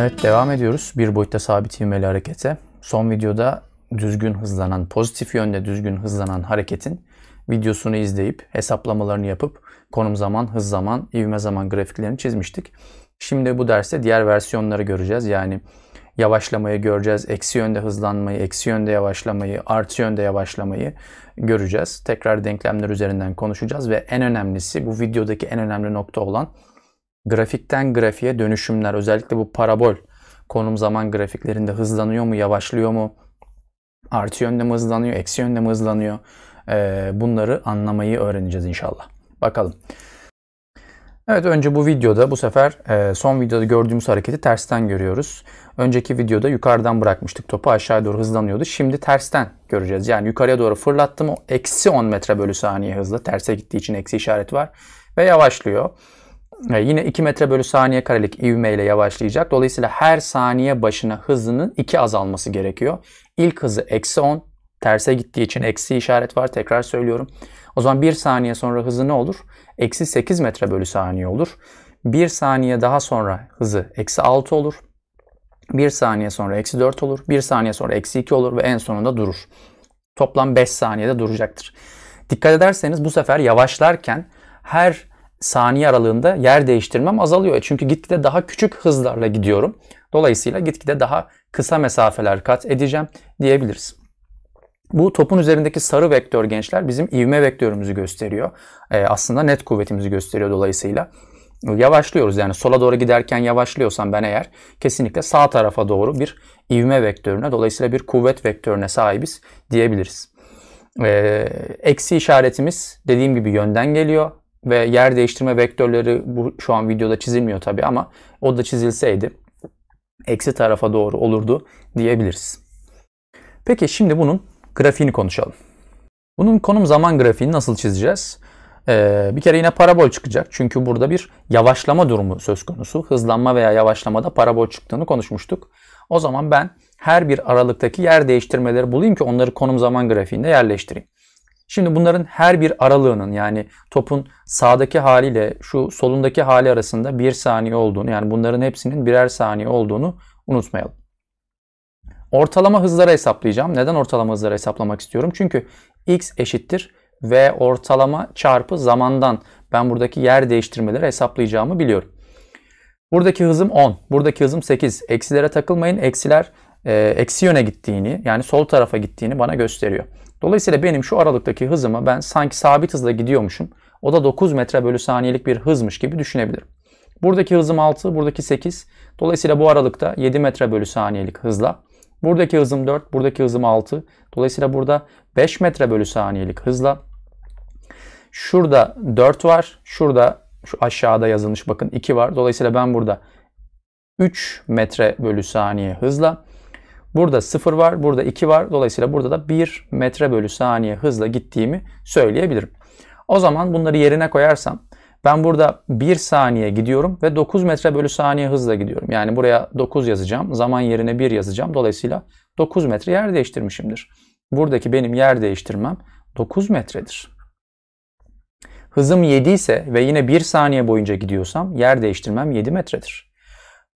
Evet devam ediyoruz. Bir boyutta sabit ivmeli harekete. Son videoda düzgün hızlanan, pozitif yönde düzgün hızlanan hareketin videosunu izleyip hesaplamalarını yapıp konum zaman, hız zaman, ivme zaman grafiklerini çizmiştik. Şimdi bu derste diğer versiyonları göreceğiz. Yani yavaşlamayı göreceğiz. Eksi yönde hızlanmayı, eksi yönde yavaşlamayı, artı yönde yavaşlamayı göreceğiz. Tekrar denklemler üzerinden konuşacağız ve en önemlisi bu videodaki en önemli nokta olan grafikten grafiğe dönüşümler özellikle bu parabol konum zaman grafiklerinde hızlanıyor mu yavaşlıyor mu artı yönde mi hızlanıyor eksi yönde mi hızlanıyor ee, bunları anlamayı öğreneceğiz inşallah. Bakalım. Evet önce bu videoda bu sefer e, son videoda gördüğümüz hareketi tersten görüyoruz. Önceki videoda yukarıdan bırakmıştık topu aşağıya doğru hızlanıyordu. Şimdi tersten göreceğiz. Yani yukarıya doğru fırlattım o eksi 10 metre bölü saniye hızla terse gittiği için eksi işareti var ve yavaşlıyor. Ee, yine 2 metre bölü saniye karelik ivmeyle yavaşlayacak. Dolayısıyla her saniye başına hızının 2 azalması gerekiyor. İlk hızı eksi 10. Terse gittiği için eksi işaret var. Tekrar söylüyorum. O zaman 1 saniye sonra hızı ne olur? Eksi 8 metre bölü saniye olur. 1 saniye daha sonra hızı eksi 6 olur. 1 saniye sonra eksi 4 olur. 1 saniye sonra eksi 2 olur ve en sonunda durur. Toplam 5 saniyede duracaktır. Dikkat ederseniz bu sefer yavaşlarken her saniye aralığında yer değiştirmem azalıyor. E, çünkü gitgide daha küçük hızlarla gidiyorum. Dolayısıyla gitgide daha kısa mesafeler kat edeceğim diyebiliriz. Bu topun üzerindeki sarı vektör gençler bizim ivme vektörümüzü gösteriyor. Ee, aslında net kuvvetimizi gösteriyor dolayısıyla. E, yavaşlıyoruz yani sola doğru giderken yavaşlıyorsam ben eğer kesinlikle sağ tarafa doğru bir ivme vektörüne dolayısıyla bir kuvvet vektörüne sahibiz diyebiliriz. Ee, eksi işaretimiz dediğim gibi yönden geliyor ve yer değiştirme vektörleri bu şu an videoda çizilmiyor tabi ama o da çizilseydi eksi tarafa doğru olurdu diyebiliriz. Peki şimdi bunun grafiğini konuşalım. Bunun konum zaman grafiğini nasıl çizeceğiz? Ee, bir kere yine parabol çıkacak. Çünkü burada bir yavaşlama durumu söz konusu. Hızlanma veya yavaşlamada parabol çıktığını konuşmuştuk. O zaman ben her bir aralıktaki yer değiştirmeleri bulayım ki onları konum zaman grafiğinde yerleştireyim. Şimdi bunların her bir aralığının yani topun sağdaki haliyle şu solundaki hali arasında bir saniye olduğunu yani bunların hepsinin birer saniye olduğunu unutmayalım. Ortalama hızları hesaplayacağım. Neden ortalama hızları hesaplamak istiyorum? Çünkü x eşittir v ortalama çarpı zamandan ben buradaki yer değiştirmeleri hesaplayacağımı biliyorum. Buradaki hızım 10, buradaki hızım 8. Eksilere takılmayın. Eksiler e, eksi yöne gittiğini yani sol tarafa gittiğini bana gösteriyor. Dolayısıyla benim şu aralıktaki hızımı ben sanki sabit hızla gidiyormuşum. O da 9 metre bölü saniyelik bir hızmış gibi düşünebilirim. Buradaki hızım 6, buradaki 8. Dolayısıyla bu aralıkta 7 metre bölü saniyelik hızla. Buradaki hızım 4, buradaki hızım 6. Dolayısıyla burada 5 metre bölü saniyelik hızla. Şurada 4 var. Şurada şu aşağıda yazılmış bakın 2 var. Dolayısıyla ben burada 3 metre bölü saniye hızla Burada 0 var, burada 2 var. Dolayısıyla burada da 1 metre bölü saniye hızla gittiğimi söyleyebilirim. O zaman bunları yerine koyarsam ben burada 1 saniye gidiyorum ve 9 metre bölü saniye hızla gidiyorum. Yani buraya 9 yazacağım. Zaman yerine 1 yazacağım. Dolayısıyla 9 metre yer değiştirmişimdir. Buradaki benim yer değiştirmem 9 metredir. Hızım 7 ise ve yine 1 saniye boyunca gidiyorsam yer değiştirmem 7 metredir.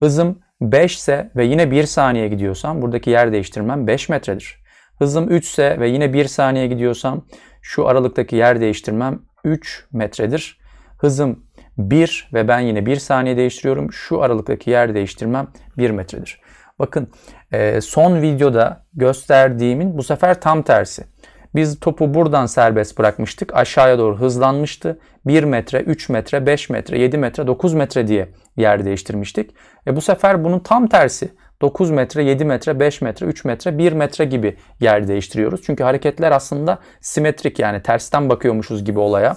Hızım 5 ise ve yine 1 saniye gidiyorsam buradaki yer değiştirmem 5 metredir. Hızım 3 ise ve yine 1 saniye gidiyorsam şu aralıktaki yer değiştirmem 3 metredir. Hızım 1 ve ben yine 1 saniye değiştiriyorum. Şu aralıktaki yer değiştirmem 1 metredir. Bakın son videoda gösterdiğimin bu sefer tam tersi. Biz topu buradan serbest bırakmıştık. Aşağıya doğru hızlanmıştı. 1 metre, 3 metre, 5 metre, 7 metre, 9 metre diye yer değiştirmiştik. E bu sefer bunun tam tersi. 9 metre, 7 metre, 5 metre, 3 metre, 1 metre gibi yer değiştiriyoruz. Çünkü hareketler aslında simetrik yani tersten bakıyormuşuz gibi olaya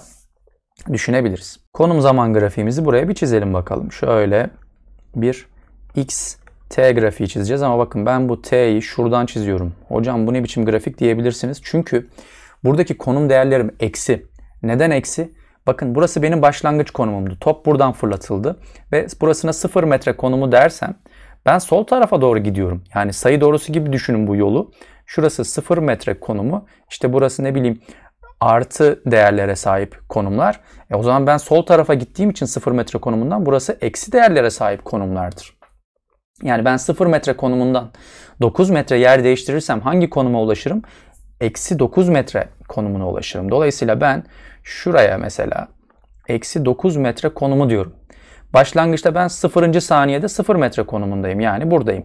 düşünebiliriz. Konum zaman grafiğimizi buraya bir çizelim bakalım. Şöyle bir x T grafiği çizeceğiz ama bakın ben bu T'yi şuradan çiziyorum. Hocam bu ne biçim grafik diyebilirsiniz. Çünkü buradaki konum değerlerim eksi. Neden eksi? Bakın burası benim başlangıç konumumdu. Top buradan fırlatıldı ve burasına 0 metre konumu dersem ben sol tarafa doğru gidiyorum. Yani sayı doğrusu gibi düşünün bu yolu. Şurası 0 metre konumu. İşte burası ne bileyim artı değerlere sahip konumlar. E o zaman ben sol tarafa gittiğim için 0 metre konumundan burası eksi değerlere sahip konumlardır. Yani ben 0 metre konumundan 9 metre yer değiştirirsem hangi konuma ulaşırım? Eksi 9 metre konumuna ulaşırım. Dolayısıyla ben şuraya mesela eksi 9 metre konumu diyorum. Başlangıçta ben 0. saniyede 0 metre konumundayım. Yani buradayım.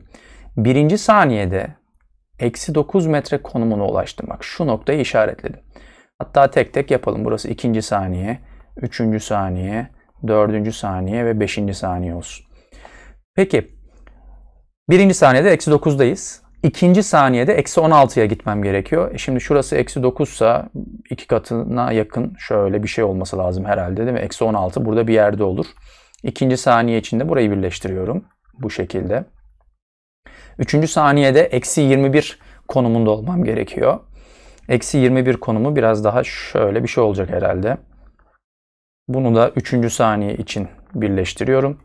1. saniyede eksi 9 metre konumuna ulaştım. Bak şu noktayı işaretledim. Hatta tek tek yapalım. Burası 2. saniye, 3. saniye, 4. saniye ve 5. saniye olsun. Peki Birinci saniyede eksi 9'dayız. İkinci saniyede eksi 16'ya gitmem gerekiyor. E şimdi şurası eksi 9 ise iki katına yakın şöyle bir şey olması lazım herhalde değil mi? Eksi 16 burada bir yerde olur. İkinci saniye içinde burayı birleştiriyorum bu şekilde. Üçüncü saniyede eksi 21 konumunda olmam gerekiyor. Eksi 21 konumu biraz daha şöyle bir şey olacak herhalde. Bunu da üçüncü saniye için birleştiriyorum.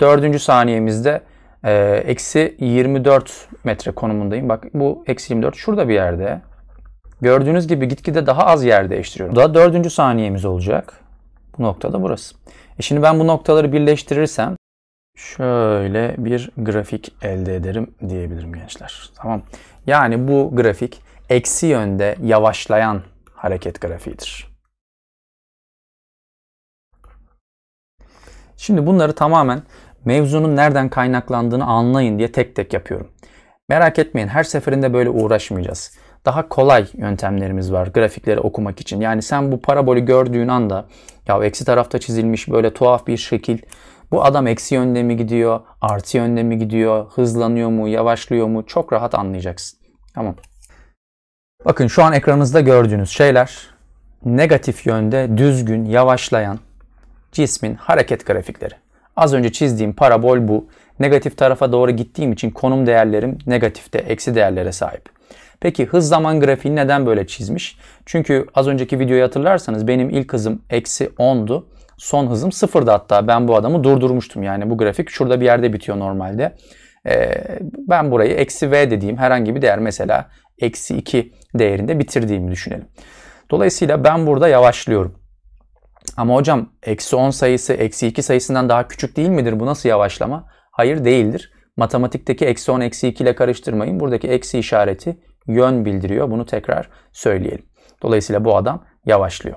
Dördüncü saniyemizde e, eksi 24 metre konumundayım. Bak bu eksi 24 şurada bir yerde. Gördüğünüz gibi gitgide daha az yer değiştiriyorum. Daha dördüncü saniyemiz olacak. Bu noktada burası. E şimdi ben bu noktaları birleştirirsem şöyle bir grafik elde ederim diyebilirim gençler. Tamam. Yani bu grafik eksi yönde yavaşlayan hareket grafiğidir. Şimdi bunları tamamen mevzunun nereden kaynaklandığını anlayın diye tek tek yapıyorum. Merak etmeyin her seferinde böyle uğraşmayacağız. Daha kolay yöntemlerimiz var grafikleri okumak için. Yani sen bu parabolü gördüğün anda ya eksi tarafta çizilmiş böyle tuhaf bir şekil. Bu adam eksi yönde mi gidiyor, artı yönde mi gidiyor, hızlanıyor mu, yavaşlıyor mu çok rahat anlayacaksın. Tamam. Bakın şu an ekranınızda gördüğünüz şeyler negatif yönde düzgün yavaşlayan cismin hareket grafikleri. Az önce çizdiğim parabol bu. Negatif tarafa doğru gittiğim için konum değerlerim negatifte, eksi değerlere sahip. Peki hız zaman grafiğini neden böyle çizmiş? Çünkü az önceki videoyu hatırlarsanız benim ilk hızım eksi 10'du. Son hızım sıfırdı hatta. Ben bu adamı durdurmuştum. Yani bu grafik şurada bir yerde bitiyor normalde. Ee, ben burayı eksi v dediğim herhangi bir değer mesela eksi 2 değerinde bitirdiğimi düşünelim. Dolayısıyla ben burada yavaşlıyorum. Ama hocam eksi 10 sayısı eksi 2 sayısından daha küçük değil midir? Bu nasıl yavaşlama? Hayır değildir. Matematikteki eksi 10 eksi 2 ile karıştırmayın. Buradaki eksi işareti yön bildiriyor. Bunu tekrar söyleyelim. Dolayısıyla bu adam yavaşlıyor.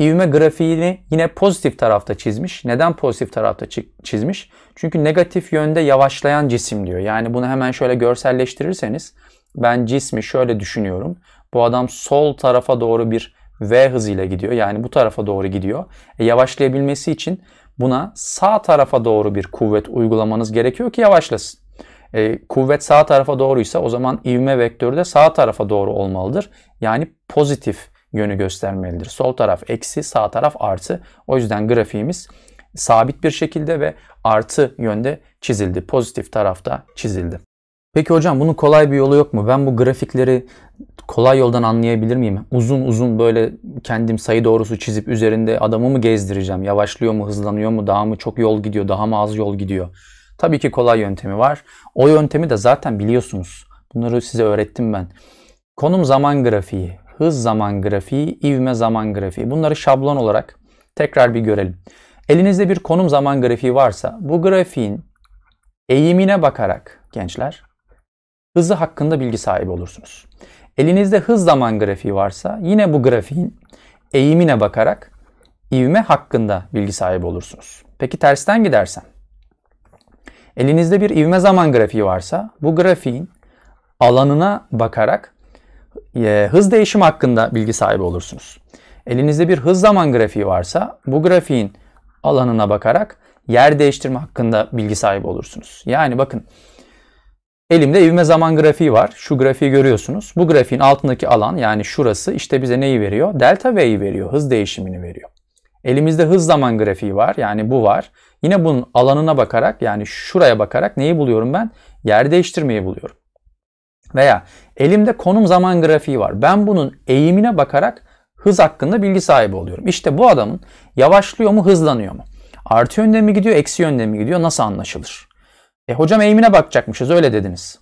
İvme grafiğini yine pozitif tarafta çizmiş. Neden pozitif tarafta çizmiş? Çünkü negatif yönde yavaşlayan cisim diyor. Yani bunu hemen şöyle görselleştirirseniz ben cismi şöyle düşünüyorum. Bu adam sol tarafa doğru bir V hızıyla gidiyor. Yani bu tarafa doğru gidiyor. E, yavaşlayabilmesi için buna sağ tarafa doğru bir kuvvet uygulamanız gerekiyor ki yavaşlasın. E, kuvvet sağ tarafa doğruysa o zaman ivme vektörü de sağ tarafa doğru olmalıdır. Yani pozitif yönü göstermelidir. Sol taraf eksi, sağ taraf artı. O yüzden grafiğimiz sabit bir şekilde ve artı yönde çizildi. Pozitif tarafta çizildi. Peki hocam bunun kolay bir yolu yok mu? Ben bu grafikleri kolay yoldan anlayabilir miyim? Uzun uzun böyle kendim sayı doğrusu çizip üzerinde adamı mı gezdireceğim? Yavaşlıyor mu, hızlanıyor mu, daha mı çok yol gidiyor, daha mı az yol gidiyor? Tabii ki kolay yöntemi var. O yöntemi de zaten biliyorsunuz. Bunları size öğrettim ben. Konum zaman grafiği, hız zaman grafiği, ivme zaman grafiği. Bunları şablon olarak tekrar bir görelim. Elinizde bir konum zaman grafiği varsa bu grafiğin eğimine bakarak gençler hızı hakkında bilgi sahibi olursunuz. Elinizde hız zaman grafiği varsa yine bu grafiğin eğimine bakarak ivme hakkında bilgi sahibi olursunuz. Peki tersten gidersen? Elinizde bir ivme zaman grafiği varsa bu grafiğin alanına bakarak e, hız değişim hakkında bilgi sahibi olursunuz. Elinizde bir hız zaman grafiği varsa bu grafiğin alanına bakarak yer değiştirme hakkında bilgi sahibi olursunuz. Yani bakın Elimde ivme zaman grafiği var. Şu grafiği görüyorsunuz. Bu grafiğin altındaki alan yani şurası işte bize neyi veriyor? Delta V'yi veriyor. Hız değişimini veriyor. Elimizde hız zaman grafiği var. Yani bu var. Yine bunun alanına bakarak yani şuraya bakarak neyi buluyorum ben? Yer değiştirmeyi buluyorum. Veya elimde konum zaman grafiği var. Ben bunun eğimine bakarak hız hakkında bilgi sahibi oluyorum. İşte bu adamın yavaşlıyor mu hızlanıyor mu? Artı yönde mi gidiyor, eksi yönde mi gidiyor nasıl anlaşılır? E hocam eğimine bakacakmışız öyle dediniz.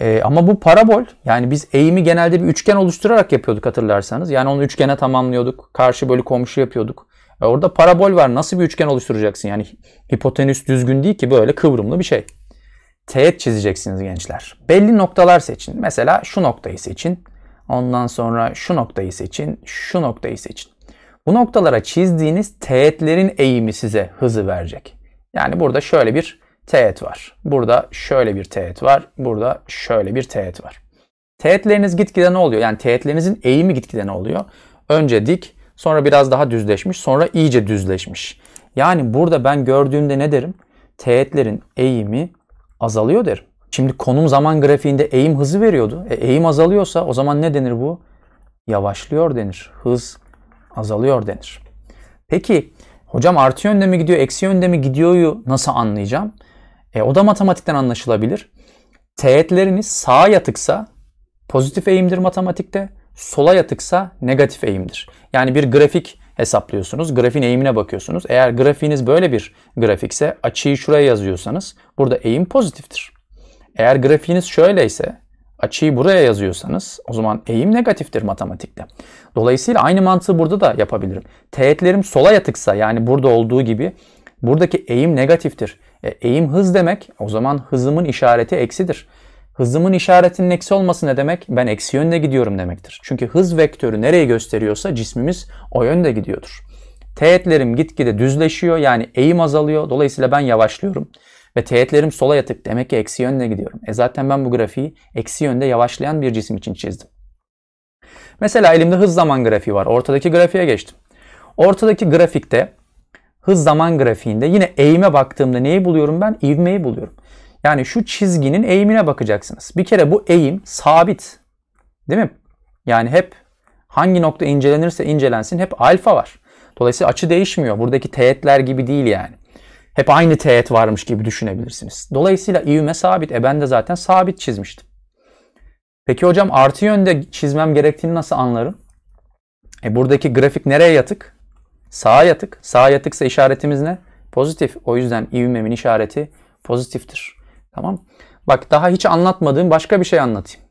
E, ama bu parabol yani biz eğimi genelde bir üçgen oluşturarak yapıyorduk hatırlarsanız. Yani onu üçgene tamamlıyorduk. Karşı bölü komşu yapıyorduk. E, orada parabol var. Nasıl bir üçgen oluşturacaksın? Yani hipotenüs düzgün değil ki böyle kıvrımlı bir şey. Teğet çizeceksiniz gençler. Belli noktalar seçin. Mesela şu noktayı seçin. Ondan sonra şu noktayı seçin. Şu noktayı seçin. Bu noktalara çizdiğiniz teğetlerin eğimi size hızı verecek. Yani burada şöyle bir teğet var. Burada şöyle bir teğet var. Burada şöyle bir teğet var. Teğetleriniz gitgide ne oluyor? Yani teğetlerinizin eğimi gitgide ne oluyor? Önce dik, sonra biraz daha düzleşmiş, sonra iyice düzleşmiş. Yani burada ben gördüğümde ne derim? Teğetlerin eğimi azalıyor derim. Şimdi konum zaman grafiğinde eğim hızı veriyordu. E, eğim azalıyorsa o zaman ne denir bu? Yavaşlıyor denir. Hız azalıyor denir. Peki hocam artı yönde mi gidiyor, eksi yönde mi gidiyoryu nasıl anlayacağım? E, o da matematikten anlaşılabilir. Teğetleriniz sağa yatıksa pozitif eğimdir matematikte, sola yatıksa negatif eğimdir. Yani bir grafik hesaplıyorsunuz. Grafiğin eğimine bakıyorsunuz. Eğer grafiğiniz böyle bir grafikse açıyı şuraya yazıyorsanız burada eğim pozitiftir. Eğer grafiğiniz şöyleyse açıyı buraya yazıyorsanız o zaman eğim negatiftir matematikte. Dolayısıyla aynı mantığı burada da yapabilirim. Teğetlerim sola yatıksa yani burada olduğu gibi buradaki eğim negatiftir. E, eğim hız demek. O zaman hızımın işareti eksidir. Hızımın işaretinin eksi olması ne demek? Ben eksi yönde gidiyorum demektir. Çünkü hız vektörü nereye gösteriyorsa cismimiz o yönde gidiyordur. Teğetlerim gitgide düzleşiyor yani eğim azalıyor. Dolayısıyla ben yavaşlıyorum. Ve teğetlerim sola yatık. Demek ki eksi yönde gidiyorum. E zaten ben bu grafiği eksi yönde yavaşlayan bir cisim için çizdim. Mesela elimde hız zaman grafiği var. Ortadaki grafiğe geçtim. Ortadaki grafikte hız zaman grafiğinde yine eğime baktığımda neyi buluyorum ben? İvmeyi buluyorum. Yani şu çizginin eğimine bakacaksınız. Bir kere bu eğim sabit. Değil mi? Yani hep hangi nokta incelenirse incelensin hep alfa var. Dolayısıyla açı değişmiyor. Buradaki teğetler gibi değil yani. Hep aynı teğet varmış gibi düşünebilirsiniz. Dolayısıyla ivme sabit. E ben de zaten sabit çizmiştim. Peki hocam artı yönde çizmem gerektiğini nasıl anlarım? E buradaki grafik nereye yatık? Sağa yatık. Sağa yatıksa işaretimiz ne? Pozitif. O yüzden ivmemin işareti pozitiftir. Tamam. Bak daha hiç anlatmadığım başka bir şey anlatayım.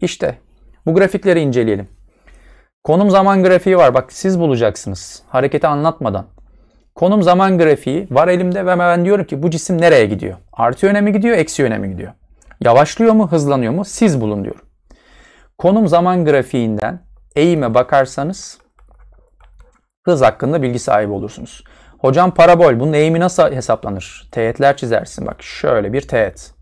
İşte bu grafikleri inceleyelim. Konum zaman grafiği var. Bak siz bulacaksınız. Hareketi anlatmadan. Konum zaman grafiği var elimde ve ben diyorum ki bu cisim nereye gidiyor? Artı yöne mi gidiyor, eksi yöne mi gidiyor? Yavaşlıyor mu, hızlanıyor mu? Siz bulun diyorum. Konum zaman grafiğinden eğime bakarsanız hız hakkında bilgi sahibi olursunuz. Hocam parabol bunun eğimi nasıl hesaplanır? Teğetler çizersin. Bak şöyle bir teğet.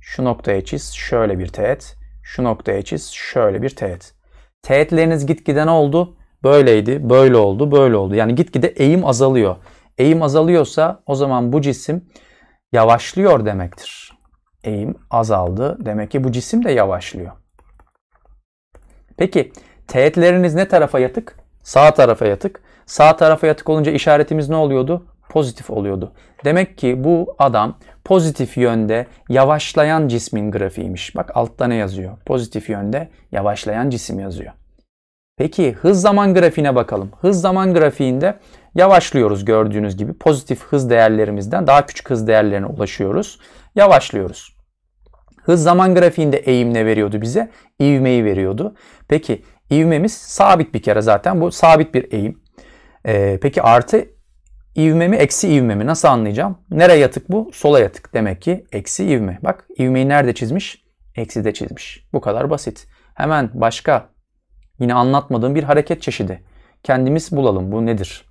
Şu noktaya çiz, şöyle bir teğet. Şu noktaya çiz, şöyle bir teğet. Teğetleriniz gitgide ne oldu? Böyleydi, böyle oldu, böyle oldu. Yani gitgide eğim azalıyor. Eğim azalıyorsa o zaman bu cisim yavaşlıyor demektir. Eğim azaldı. Demek ki bu cisim de yavaşlıyor. Peki teğetleriniz ne tarafa yatık? Sağ tarafa yatık. Sağ tarafa yatık olunca işaretimiz ne oluyordu? Pozitif oluyordu. Demek ki bu adam pozitif yönde yavaşlayan cismin grafiğiymiş. Bak altta ne yazıyor? Pozitif yönde yavaşlayan cisim yazıyor. Peki hız zaman grafiğine bakalım. Hız zaman grafiğinde yavaşlıyoruz gördüğünüz gibi. Pozitif hız değerlerimizden daha küçük hız değerlerine ulaşıyoruz. Yavaşlıyoruz. Hız zaman grafiğinde eğim ne veriyordu bize? İvmeyi veriyordu. Peki ivmemiz sabit bir kere zaten. Bu sabit bir eğim. E, peki artı ivme mi eksi ivme mi nasıl anlayacağım? Nereye yatık bu? Sola yatık. Demek ki eksi ivme. Bak ivmeyi nerede çizmiş? Eksi de çizmiş. Bu kadar basit. Hemen başka yine anlatmadığım bir hareket çeşidi. Kendimiz bulalım bu nedir?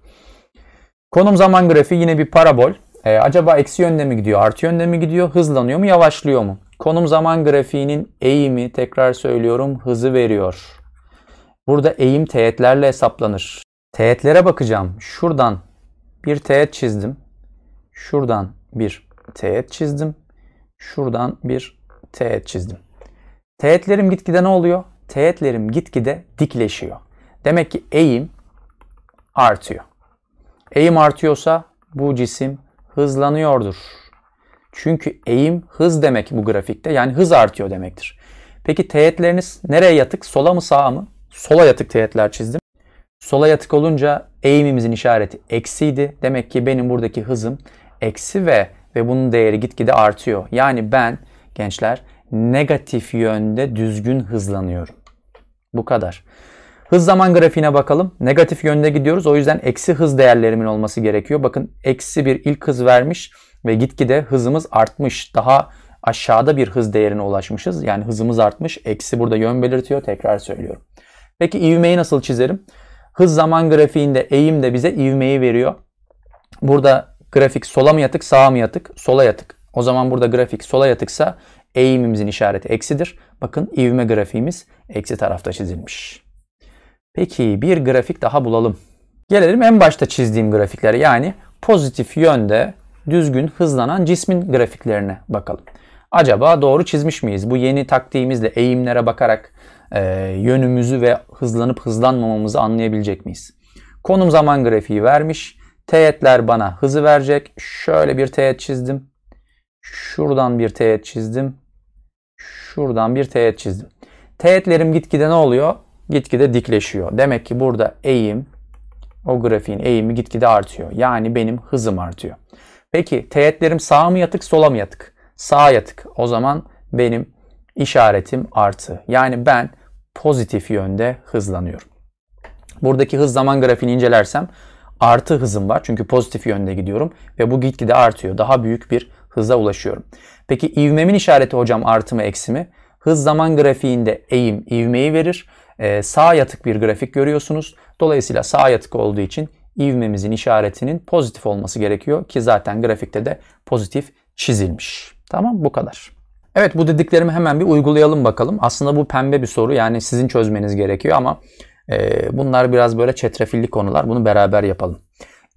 Konum zaman grafiği yine bir parabol. Ee, acaba eksi yönde mi gidiyor, artı yönde mi gidiyor, hızlanıyor mu, yavaşlıyor mu? Konum zaman grafiğinin eğimi tekrar söylüyorum hızı veriyor. Burada eğim teğetlerle hesaplanır. Teğetlere bakacağım. Şuradan bir teğet çizdim. Şuradan bir teğet çizdim. Şuradan bir teğet çizdim. Teğetlerim gitgide ne oluyor? Teğetlerim gitgide dikleşiyor. Demek ki eğim artıyor. Eğim artıyorsa bu cisim hızlanıyordur. Çünkü eğim hız demek bu grafikte. Yani hız artıyor demektir. Peki teğetleriniz nereye yatık? Sola mı sağa mı? Sola yatık teğetler çizdim. Sola yatık olunca eğimimizin işareti eksiydi. Demek ki benim buradaki hızım eksi ve ve bunun değeri gitgide artıyor. Yani ben gençler negatif yönde düzgün hızlanıyorum. Bu kadar. Hız zaman grafiğine bakalım. Negatif yönde gidiyoruz. O yüzden eksi hız değerlerimin olması gerekiyor. Bakın eksi bir ilk hız vermiş ve gitgide hızımız artmış. Daha aşağıda bir hız değerine ulaşmışız. Yani hızımız artmış. Eksi burada yön belirtiyor. Tekrar söylüyorum. Peki ivmeyi nasıl çizerim? Hız zaman grafiğinde eğim de bize ivmeyi veriyor. Burada grafik sola mı yatık sağa mı yatık? Sola yatık. O zaman burada grafik sola yatıksa eğimimizin işareti eksidir. Bakın ivme grafiğimiz eksi tarafta çizilmiş. Peki bir grafik daha bulalım. Gelelim en başta çizdiğim grafiklere yani pozitif yönde düzgün hızlanan cismin grafiklerine bakalım. Acaba doğru çizmiş miyiz? Bu yeni taktiğimizle eğimlere bakarak e, yönümüzü ve hızlanıp hızlanmamamızı anlayabilecek miyiz? Konum zaman grafiği vermiş. Teğetler bana hızı verecek. Şöyle bir teğet çizdim. Şuradan bir teğet çizdim. Şuradan bir teğet çizdim. Teğetlerim gitgide ne oluyor? Gitgide dikleşiyor. Demek ki burada eğim, o grafiğin eğimi gitgide artıyor. Yani benim hızım artıyor. Peki teğetlerim sağa mı yatık, sola mı yatık? Sağa yatık. O zaman benim işaretim artı. Yani ben pozitif yönde hızlanıyorum. Buradaki hız zaman grafiğini incelersem artı hızım var. Çünkü pozitif yönde gidiyorum ve bu gitgide artıyor. Daha büyük bir hıza ulaşıyorum. Peki ivmemin işareti hocam artı mı eksi mi? Hız zaman grafiğinde eğim ivmeyi verir. Ee, sağ yatık bir grafik görüyorsunuz. Dolayısıyla sağ yatık olduğu için ivmemizin işaretinin pozitif olması gerekiyor ki zaten grafikte de pozitif çizilmiş. Tamam bu kadar. Evet bu dediklerimi hemen bir uygulayalım bakalım. Aslında bu pembe bir soru yani sizin çözmeniz gerekiyor ama e, bunlar biraz böyle çetrefilli konular. Bunu beraber yapalım.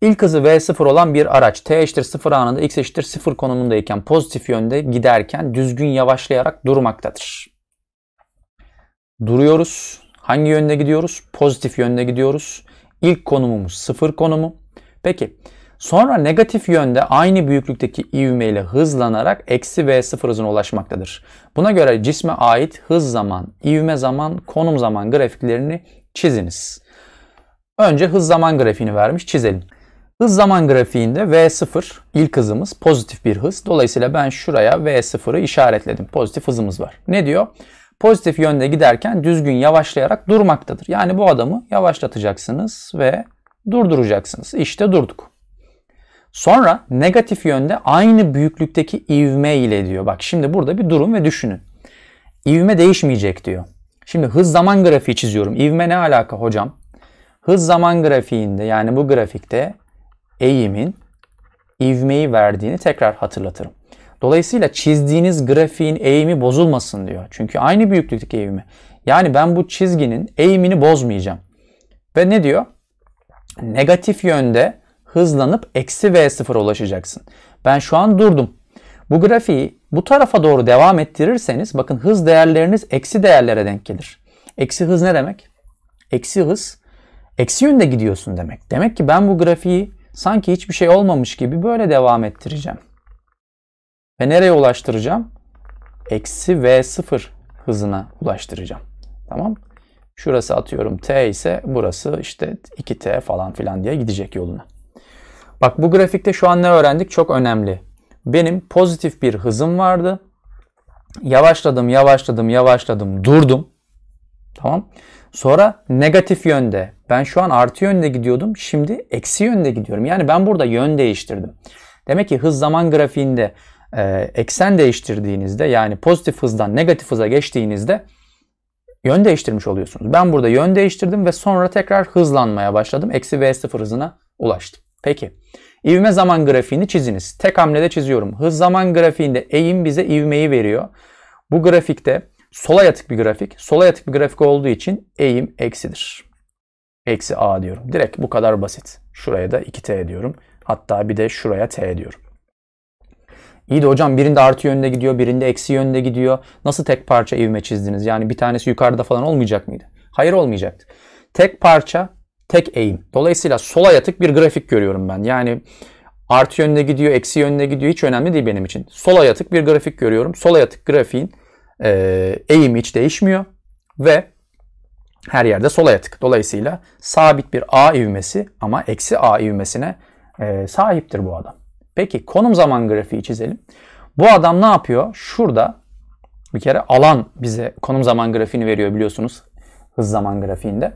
İlk hızı V0 olan bir araç T eşittir 0 anında X eşittir 0 konumundayken pozitif yönde giderken düzgün yavaşlayarak durmaktadır. Duruyoruz. Hangi yönde gidiyoruz? Pozitif yönde gidiyoruz. İlk konumumuz 0 konumu. Peki Sonra negatif yönde aynı büyüklükteki ivmeyle hızlanarak eksi v0 hızına ulaşmaktadır. Buna göre cisme ait hız zaman, ivme zaman, konum zaman grafiklerini çiziniz. Önce hız zaman grafiğini vermiş çizelim. Hız zaman grafiğinde V0 ilk hızımız pozitif bir hız. Dolayısıyla ben şuraya V0'ı işaretledim. Pozitif hızımız var. Ne diyor? Pozitif yönde giderken düzgün yavaşlayarak durmaktadır. Yani bu adamı yavaşlatacaksınız ve durduracaksınız. İşte durduk. Sonra negatif yönde aynı büyüklükteki ivme ile diyor. Bak şimdi burada bir durum ve düşünün. İvme değişmeyecek diyor. Şimdi hız zaman grafiği çiziyorum. İvme ne alaka hocam? Hız zaman grafiğinde yani bu grafikte eğimin ivmeyi verdiğini tekrar hatırlatırım. Dolayısıyla çizdiğiniz grafiğin eğimi bozulmasın diyor. Çünkü aynı büyüklükteki eğimi. Yani ben bu çizginin eğimini bozmayacağım. Ve ne diyor? Negatif yönde hızlanıp eksi V0'a ulaşacaksın. Ben şu an durdum. Bu grafiği bu tarafa doğru devam ettirirseniz bakın hız değerleriniz eksi değerlere denk gelir. Eksi hız ne demek? Eksi hız eksi yönde gidiyorsun demek. Demek ki ben bu grafiği sanki hiçbir şey olmamış gibi böyle devam ettireceğim. Ve nereye ulaştıracağım? Eksi V0 hızına ulaştıracağım. Tamam. Şurası atıyorum T ise burası işte 2T falan filan diye gidecek yoluna. Bak bu grafikte şu an ne öğrendik çok önemli. Benim pozitif bir hızım vardı. Yavaşladım, yavaşladım, yavaşladım, durdum. Tamam. Sonra negatif yönde. Ben şu an artı yönde gidiyordum. Şimdi eksi yönde gidiyorum. Yani ben burada yön değiştirdim. Demek ki hız zaman grafiğinde e, eksen değiştirdiğinizde yani pozitif hızdan negatif hıza geçtiğinizde yön değiştirmiş oluyorsunuz. Ben burada yön değiştirdim ve sonra tekrar hızlanmaya başladım. Eksi V0 hızına ulaştım. Peki. İvme zaman grafiğini çiziniz. Tek hamlede çiziyorum. Hız zaman grafiğinde eğim bize ivmeyi veriyor. Bu grafikte sola yatık bir grafik. Sola yatık bir grafik olduğu için eğim eksidir. Eksi A diyorum. Direkt bu kadar basit. Şuraya da 2T diyorum. Hatta bir de şuraya T diyorum. İyi de hocam birinde artı yönde gidiyor, birinde eksi yönde gidiyor. Nasıl tek parça ivme çizdiniz? Yani bir tanesi yukarıda falan olmayacak mıydı? Hayır olmayacaktı. Tek parça tek eğim. Dolayısıyla sola yatık bir grafik görüyorum ben. Yani artı yönüne gidiyor, eksi yönüne gidiyor hiç önemli değil benim için. Sola yatık bir grafik görüyorum. Sola yatık grafiğin e, eğimi hiç değişmiyor ve her yerde sola yatık. Dolayısıyla sabit bir A ivmesi ama eksi A ivmesine e, sahiptir bu adam. Peki konum zaman grafiği çizelim. Bu adam ne yapıyor? Şurada bir kere alan bize konum zaman grafiğini veriyor biliyorsunuz hız zaman grafiğinde.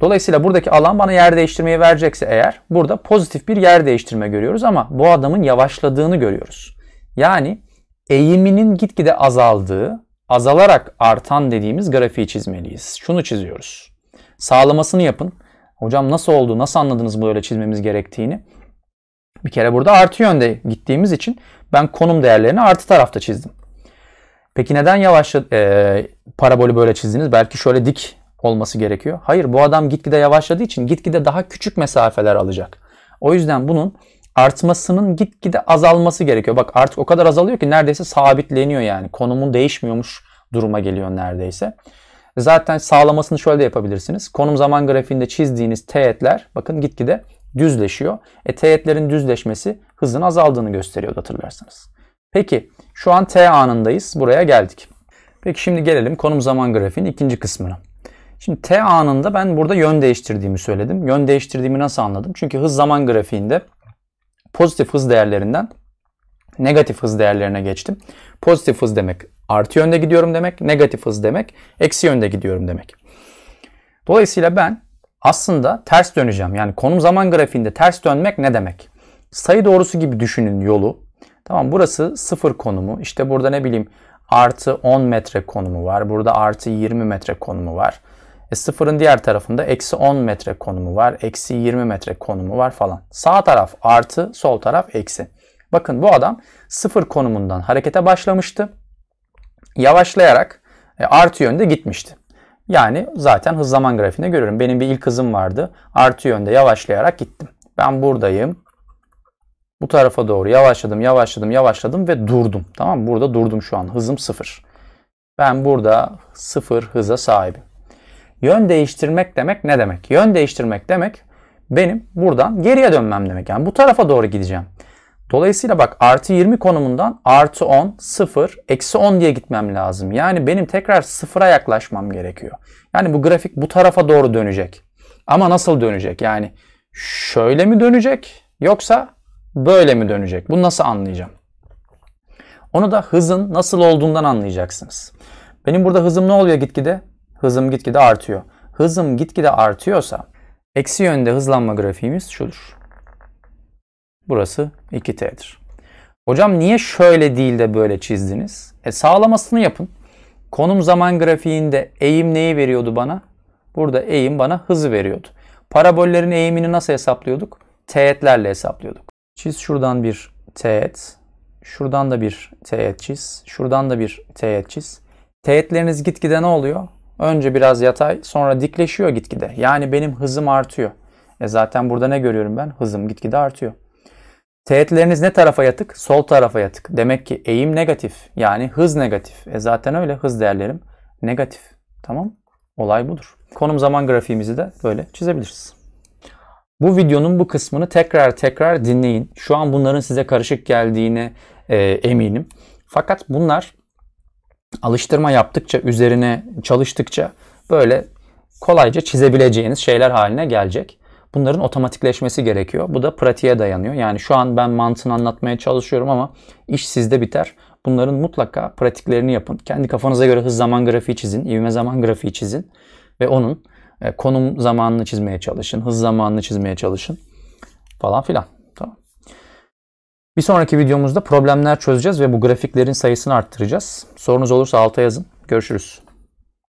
Dolayısıyla buradaki alan bana yer değiştirmeyi verecekse eğer burada pozitif bir yer değiştirme görüyoruz ama bu adamın yavaşladığını görüyoruz. Yani eğiminin gitgide azaldığı, azalarak artan dediğimiz grafiği çizmeliyiz. Şunu çiziyoruz. Sağlamasını yapın. Hocam nasıl oldu, nasıl anladınız böyle çizmemiz gerektiğini? Bir kere burada artı yönde gittiğimiz için ben konum değerlerini artı tarafta çizdim. Peki neden yavaş e, parabolü böyle çizdiniz? Belki şöyle dik olması gerekiyor. Hayır bu adam gitgide yavaşladığı için gitgide daha küçük mesafeler alacak. O yüzden bunun artmasının gitgide azalması gerekiyor. Bak artık o kadar azalıyor ki neredeyse sabitleniyor yani. Konumun değişmiyormuş duruma geliyor neredeyse. Zaten sağlamasını şöyle de yapabilirsiniz. Konum zaman grafiğinde çizdiğiniz teğetler bakın gitgide düzleşiyor. E teğetlerin düzleşmesi hızın azaldığını gösteriyor hatırlarsanız. Peki şu an T anındayız. Buraya geldik. Peki şimdi gelelim konum zaman grafiğinin ikinci kısmına. Şimdi t anında ben burada yön değiştirdiğimi söyledim. Yön değiştirdiğimi nasıl anladım? Çünkü hız zaman grafiğinde pozitif hız değerlerinden negatif hız değerlerine geçtim. Pozitif hız demek artı yönde gidiyorum demek, negatif hız demek eksi yönde gidiyorum demek. Dolayısıyla ben aslında ters döneceğim. Yani konum zaman grafiğinde ters dönmek ne demek? Sayı doğrusu gibi düşünün yolu. Tamam burası sıfır konumu. İşte burada ne bileyim artı 10 metre konumu var. Burada artı 20 metre konumu var. E sıfırın diğer tarafında eksi 10 metre konumu var. Eksi 20 metre konumu var falan. Sağ taraf artı sol taraf eksi. Bakın bu adam sıfır konumundan harekete başlamıştı. Yavaşlayarak e, artı yönde gitmişti. Yani zaten hız zaman grafiğinde görüyorum. Benim bir ilk hızım vardı. Artı yönde yavaşlayarak gittim. Ben buradayım. Bu tarafa doğru yavaşladım, yavaşladım, yavaşladım ve durdum. Tamam mı? Burada durdum şu an. Hızım sıfır. Ben burada sıfır hıza sahibim. Yön değiştirmek demek ne demek? Yön değiştirmek demek benim buradan geriye dönmem demek. Yani bu tarafa doğru gideceğim. Dolayısıyla bak artı 20 konumundan artı 10, 0, eksi 10 diye gitmem lazım. Yani benim tekrar sıfıra yaklaşmam gerekiyor. Yani bu grafik bu tarafa doğru dönecek. Ama nasıl dönecek? Yani şöyle mi dönecek yoksa böyle mi dönecek? Bunu nasıl anlayacağım? Onu da hızın nasıl olduğundan anlayacaksınız. Benim burada hızım ne oluyor gitgide? hızım gitgide artıyor. Hızım gitgide artıyorsa eksi yönde hızlanma grafiğimiz şudur. Burası 2T'dir. Hocam niye şöyle değil de böyle çizdiniz? E sağlamasını yapın. Konum zaman grafiğinde eğim neyi veriyordu bana? Burada eğim bana hızı veriyordu. Parabollerin eğimini nasıl hesaplıyorduk? Teğetlerle hesaplıyorduk. Çiz şuradan bir teğet. Şuradan da bir teğet çiz. Şuradan da bir teğet çiz. Teğetleriniz gitgide ne oluyor? Önce biraz yatay sonra dikleşiyor gitgide. Yani benim hızım artıyor. E zaten burada ne görüyorum ben? Hızım gitgide artıyor. Teğetleriniz ne tarafa yatık? Sol tarafa yatık. Demek ki eğim negatif. Yani hız negatif. E zaten öyle hız değerlerim negatif. Tamam. Olay budur. Konum zaman grafiğimizi de böyle çizebiliriz. Bu videonun bu kısmını tekrar tekrar dinleyin. Şu an bunların size karışık geldiğine e, eminim. Fakat bunlar alıştırma yaptıkça, üzerine çalıştıkça böyle kolayca çizebileceğiniz şeyler haline gelecek. Bunların otomatikleşmesi gerekiyor. Bu da pratiğe dayanıyor. Yani şu an ben mantığını anlatmaya çalışıyorum ama iş sizde biter. Bunların mutlaka pratiklerini yapın. Kendi kafanıza göre hız zaman grafiği çizin, ivme zaman grafiği çizin ve onun e, konum zamanını çizmeye çalışın, hız zamanını çizmeye çalışın falan filan. Bir sonraki videomuzda problemler çözeceğiz ve bu grafiklerin sayısını arttıracağız. Sorunuz olursa alta yazın. Görüşürüz.